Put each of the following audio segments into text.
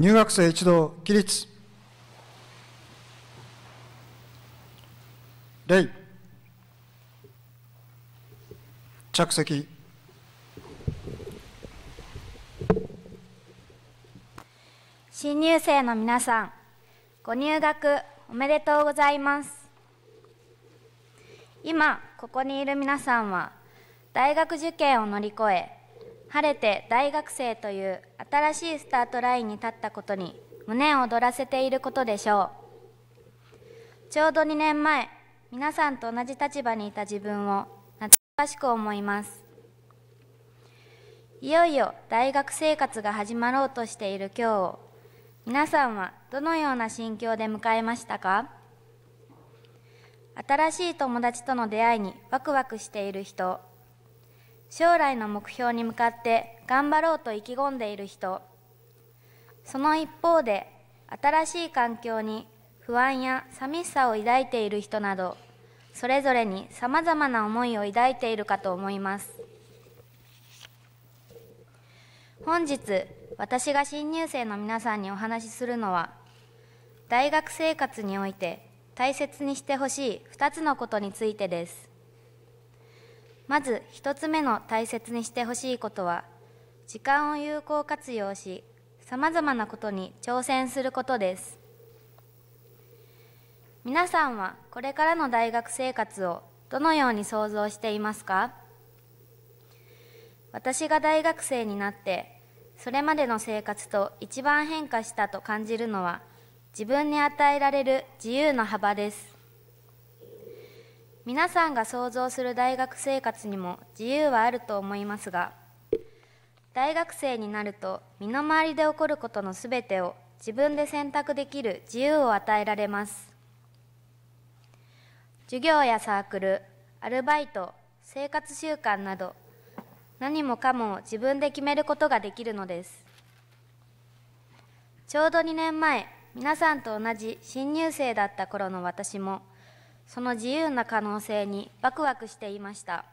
入学生一同起立礼着席新入生の皆さんご入学おめでとうございます今ここにいる皆さんは大学受験を乗り越え晴れて大学生という新しいスタートラインに立ったことに胸を躍らせていることでしょうちょうど2年前皆さんと同じ立場にいた自分を懐かしく思いますいよいよ大学生活が始まろうとしている今日を皆さんはどのような心境で迎えましたか新しい友達との出会いにワクワクしている人将来の目標に向かって頑張ろうと意気込んでいる人その一方で新しい環境に不安や寂しさを抱いている人などそれぞれにさまざまな思いを抱いているかと思います本日私が新入生の皆さんにお話しするのは大学生活において大切にしてほしい2つのことについてですまず1つ目の大切にしてほしいことは時間を有効活用しさまざまなことに挑戦することです皆さんはこれからの大学生活をどのように想像していますか私が大学生になってそれまでの生活と一番変化したと感じるのは自分に与えられる自由の幅です皆さんが想像する大学生活にも自由はあると思いますが大学生になると身の回りで起こることの全てを自分で選択できる自由を与えられます授業やサークルアルバイト生活習慣など何もかも自分で決めることができるのですちょうど2年前皆さんと同じ新入生だった頃の私もその自由な可能性にワクワクしていました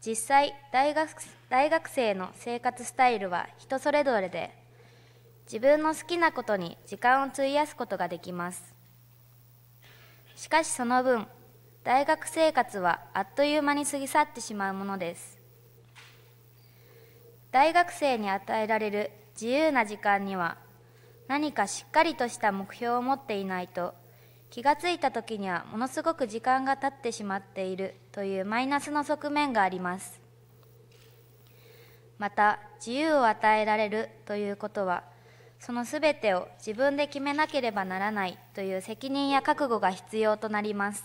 実際大学大学生の生活スタイルは人それぞれで自分の好きなことに時間を費やすことができますしかしその分大学生活はあっという間に過ぎ去ってしまうものです大学生に与えられる自由な時間には何かしっかりとした目標を持っていないと気がついた時にはものすごく時間が経ってしまっているというマイナスの側面がありますまた自由を与えられるということはその全てを自分で決めなければならないという責任や覚悟が必要となります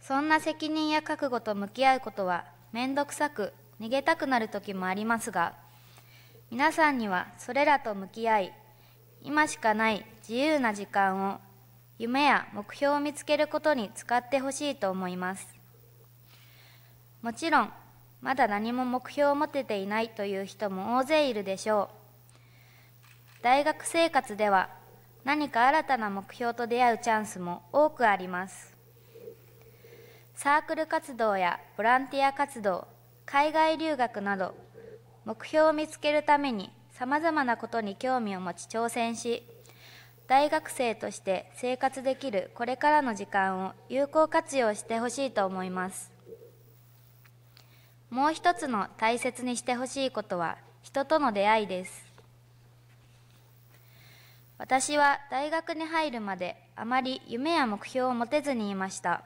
そんな責任や覚悟と向き合うことは面倒くさく逃げたくなる時もありますが皆さんにはそれらと向き合い今しかない自由な時間を夢や目標を見つけることに使ってほしいと思いますもちろんまだ何も目標を持てていないという人も大勢いるでしょう大学生活では何か新たな目標と出会うチャンスも多くありますサークル活動やボランティア活動海外留学など目標を見つけるためにさまざまなことに興味を持ち挑戦し大学生として生活できるこれからの時間を有効活用してほしいと思いますもう一つの大切にしてほしいことは人との出会いです私は大学に入るまであまり夢や目標を持てずにいました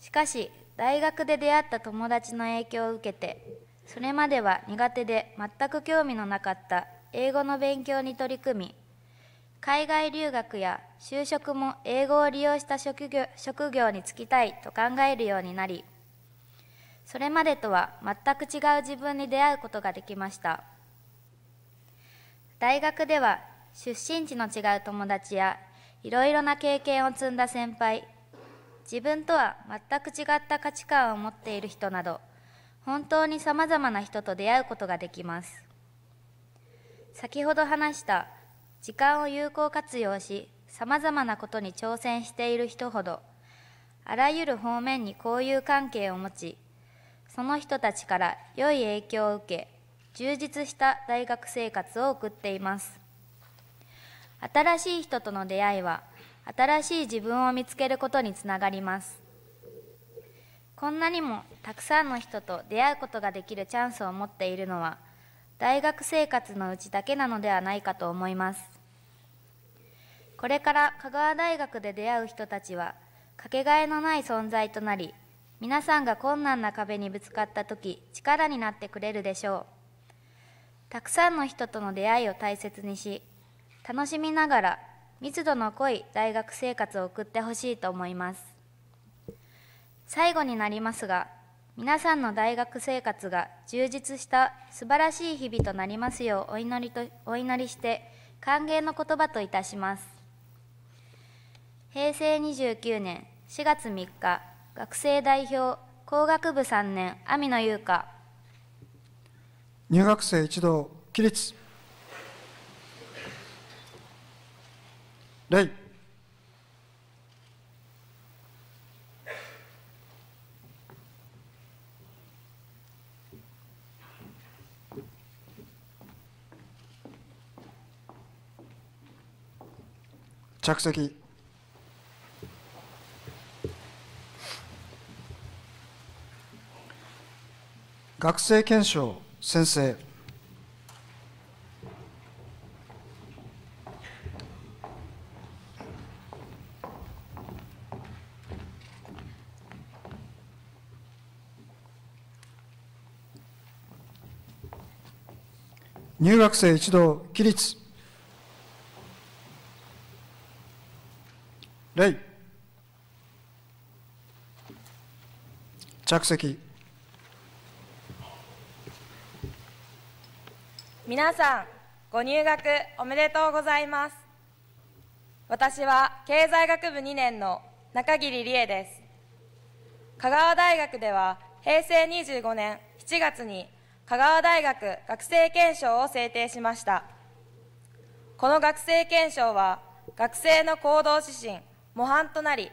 しかし大学で出会った友達の影響を受けてそれまでは苦手で全く興味のなかった英語の勉強に取り組み海外留学や就職も英語を利用した職業職業に就きたいと考えるようになりそれまでとは全く違う自分に出会うことができました大学では出身地の違う友達やいろいろな経験を積んだ先輩自分とは全く違った価値観を持っている人など本当にさまざまな人と出会うことができます先ほど話した時間を有効活用しさまざまなことに挑戦している人ほどあらゆる方面に交友関係を持ちその人たちから良い影響を受け充実した大学生活を送っています新しい人との出会いは新しい自分を見つけることにつながりますこんなにもたくさんの人と出会うことができるチャンスを持っているのは大学生活のうちだけなのではないかと思いますこれから香川大学で出会う人たちはかけがえのない存在となり皆さんが困難な壁にぶつかった時力になってくれるでしょうたくさんの人との出会いを大切にし楽しみながら密度の濃い大学生活を送ってほしいと思います最後になりますが、皆さんの大学生活が充実した素晴らしい日々となりますようお祈りとお祈りして歓迎の言葉といたします。平成29年4月3日、学生代表工学部3年、網野優香。入学生一同、起立。礼。着席学生検証先生入学生一同起立礼着席皆さんご入学おめでとうございます私は経済学部2年の中桐理恵です香川大学では平成25年7月に香川大学学生憲章を制定しましたこの学生憲章は学生の行動指針模範となり、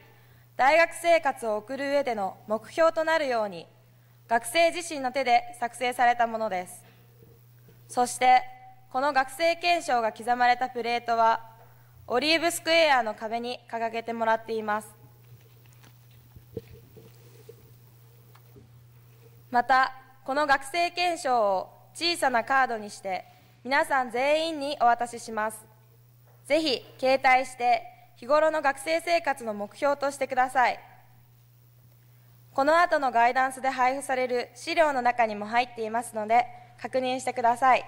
大学生活を送る上での目標となるように、学生自身の手で作成されたものです。そして、この学生憲章が刻まれたプレートは、オリーブスクエアの壁に掲げてもらっています。また、この学生憲章を小さなカードにして、皆さん全員にお渡しします。ぜひ、携帯して、日頃の学生生活の目標としてくださいこの後のガイダンスで配布される資料の中にも入っていますので確認してください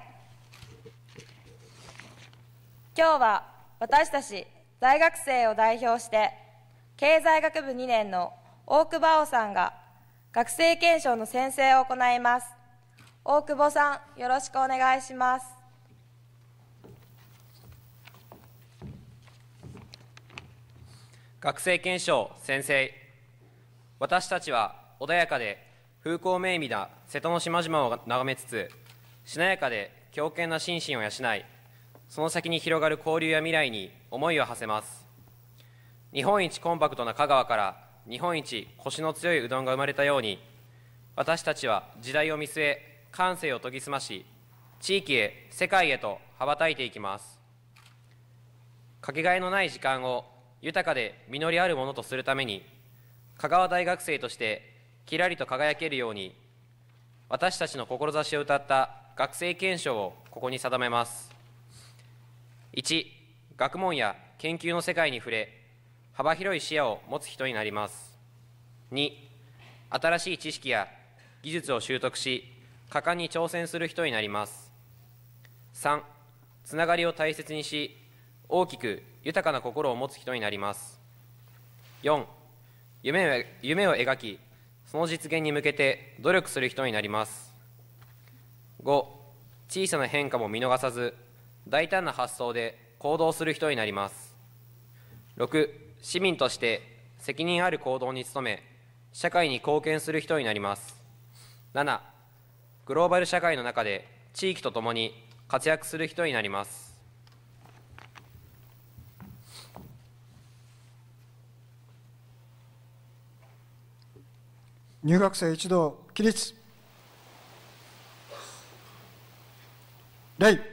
今日は私たち大学生を代表して経済学部2年の大久保さんが学生検証の宣誓を行います大久保さんよろしくお願いします学生検証先生私たちは穏やかで風光明媚な瀬戸の島々を眺めつつしなやかで強健な心身を養いその先に広がる交流や未来に思いを馳せます日本一コンパクトな香川から日本一腰の強いうどんが生まれたように私たちは時代を見据え感性を研ぎ澄まし地域へ世界へと羽ばたいていきますかけがえのない時間を豊かで実りあるものとするために香川大学生としてきらりと輝けるように私たちの志を歌った学生憲章をここに定めます1学問や研究の世界に触れ幅広い視野を持つ人になります2新しい知識や技術を習得し果敢に挑戦する人になります3つながりを大切にし大きく豊かな心を持つ人になります4夢夢を描きその実現に向けて努力する人になります5小さな変化も見逃さず大胆な発想で行動する人になります6市民として責任ある行動に努め社会に貢献する人になります7グローバル社会の中で地域とともに活躍する人になります入学生一同起立礼